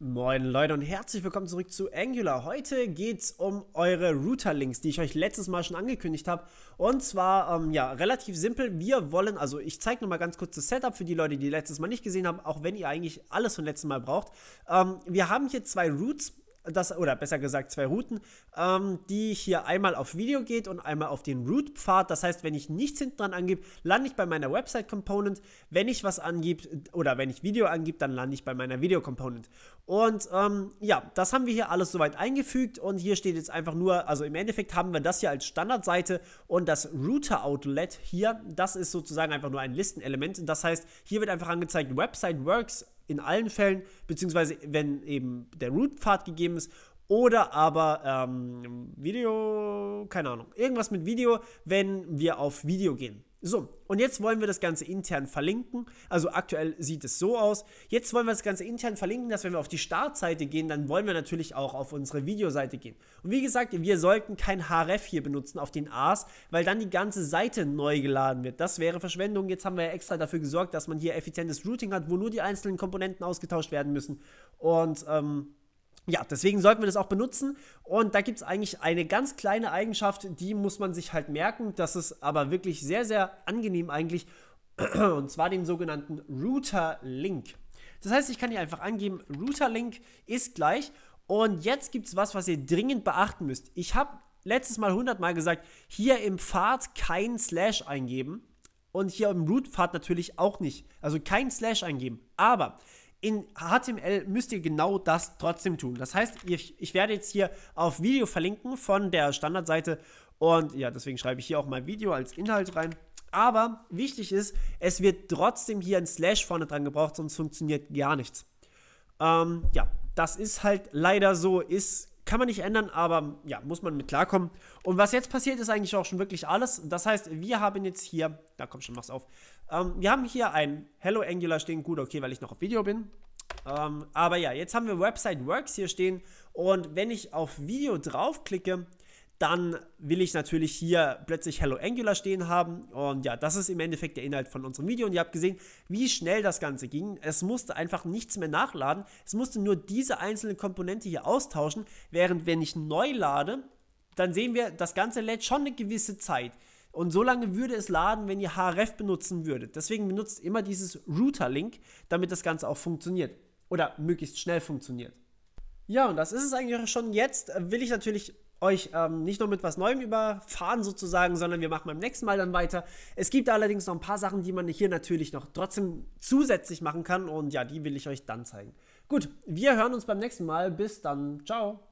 Moin Leute und herzlich willkommen zurück zu Angular. Heute geht es um eure Router-Links, die ich euch letztes Mal schon angekündigt habe. Und zwar, ähm, ja, relativ simpel. Wir wollen, also ich zeige nochmal ganz kurz das Setup für die Leute, die letztes Mal nicht gesehen haben, auch wenn ihr eigentlich alles von letztem Mal braucht. Ähm, wir haben hier zwei Routes das, oder besser gesagt zwei Routen, ähm, die hier einmal auf Video geht und einmal auf den root pfad Das heißt, wenn ich nichts hinten dran angebe, lande ich bei meiner Website-Component. Wenn ich was angebe oder wenn ich Video angebe, dann lande ich bei meiner Video-Component. Und ähm, ja, das haben wir hier alles soweit eingefügt und hier steht jetzt einfach nur, also im Endeffekt haben wir das hier als Standardseite und das Router-Outlet hier, das ist sozusagen einfach nur ein Listenelement. Das heißt, hier wird einfach angezeigt, Website Works in allen Fällen, beziehungsweise wenn eben der Root-Pfad gegeben ist oder aber ähm, Video, keine Ahnung, irgendwas mit Video, wenn wir auf Video gehen. So, und jetzt wollen wir das Ganze intern verlinken. Also aktuell sieht es so aus. Jetzt wollen wir das Ganze intern verlinken, dass wenn wir auf die Startseite gehen, dann wollen wir natürlich auch auf unsere Videoseite gehen. Und wie gesagt, wir sollten kein HRF hier benutzen auf den A's, weil dann die ganze Seite neu geladen wird. Das wäre Verschwendung. Jetzt haben wir ja extra dafür gesorgt, dass man hier effizientes Routing hat, wo nur die einzelnen Komponenten ausgetauscht werden müssen. Und ähm, ja, deswegen sollten wir das auch benutzen. Und da gibt es eigentlich eine ganz kleine Eigenschaft, die muss man sich halt merken. Das ist aber wirklich sehr, sehr angenehm eigentlich. Und zwar den sogenannten Router-Link. Das heißt, ich kann hier einfach angeben, Router-Link ist gleich. Und jetzt gibt es was, was ihr dringend beachten müsst. Ich habe letztes Mal 100 Mal gesagt, hier im Pfad kein Slash eingeben. Und hier im Root-Pfad natürlich auch nicht. Also kein Slash eingeben. Aber in HTML müsst ihr genau das trotzdem tun. Das heißt, ich, ich werde jetzt hier auf Video verlinken von der Standardseite und ja, deswegen schreibe ich hier auch mal Video als Inhalt rein. Aber wichtig ist, es wird trotzdem hier ein Slash vorne dran gebraucht, sonst funktioniert gar nichts. Ähm, ja, das ist halt leider so, ist kann man nicht ändern, aber ja, muss man mit klarkommen. Und was jetzt passiert, ist eigentlich auch schon wirklich alles. Das heißt, wir haben jetzt hier, da komm schon, mach's auf. Ähm, wir haben hier ein Hello Angular stehen. Gut, okay, weil ich noch auf Video bin. Ähm, aber ja, jetzt haben wir Website Works hier stehen. Und wenn ich auf Video draufklicke, dann will ich natürlich hier plötzlich Hello Angular stehen haben. Und ja, das ist im Endeffekt der Inhalt von unserem Video. Und ihr habt gesehen, wie schnell das Ganze ging. Es musste einfach nichts mehr nachladen. Es musste nur diese einzelne Komponente hier austauschen. Während wenn ich neu lade, dann sehen wir, das Ganze lädt schon eine gewisse Zeit. Und so lange würde es laden, wenn ihr href benutzen würdet. Deswegen benutzt immer dieses Router-Link, damit das Ganze auch funktioniert. Oder möglichst schnell funktioniert. Ja, und das ist es eigentlich schon. Jetzt will ich natürlich euch ähm, nicht nur mit was Neuem überfahren sozusagen, sondern wir machen beim nächsten Mal dann weiter. Es gibt allerdings noch ein paar Sachen, die man hier natürlich noch trotzdem zusätzlich machen kann und ja, die will ich euch dann zeigen. Gut, wir hören uns beim nächsten Mal. Bis dann. Ciao.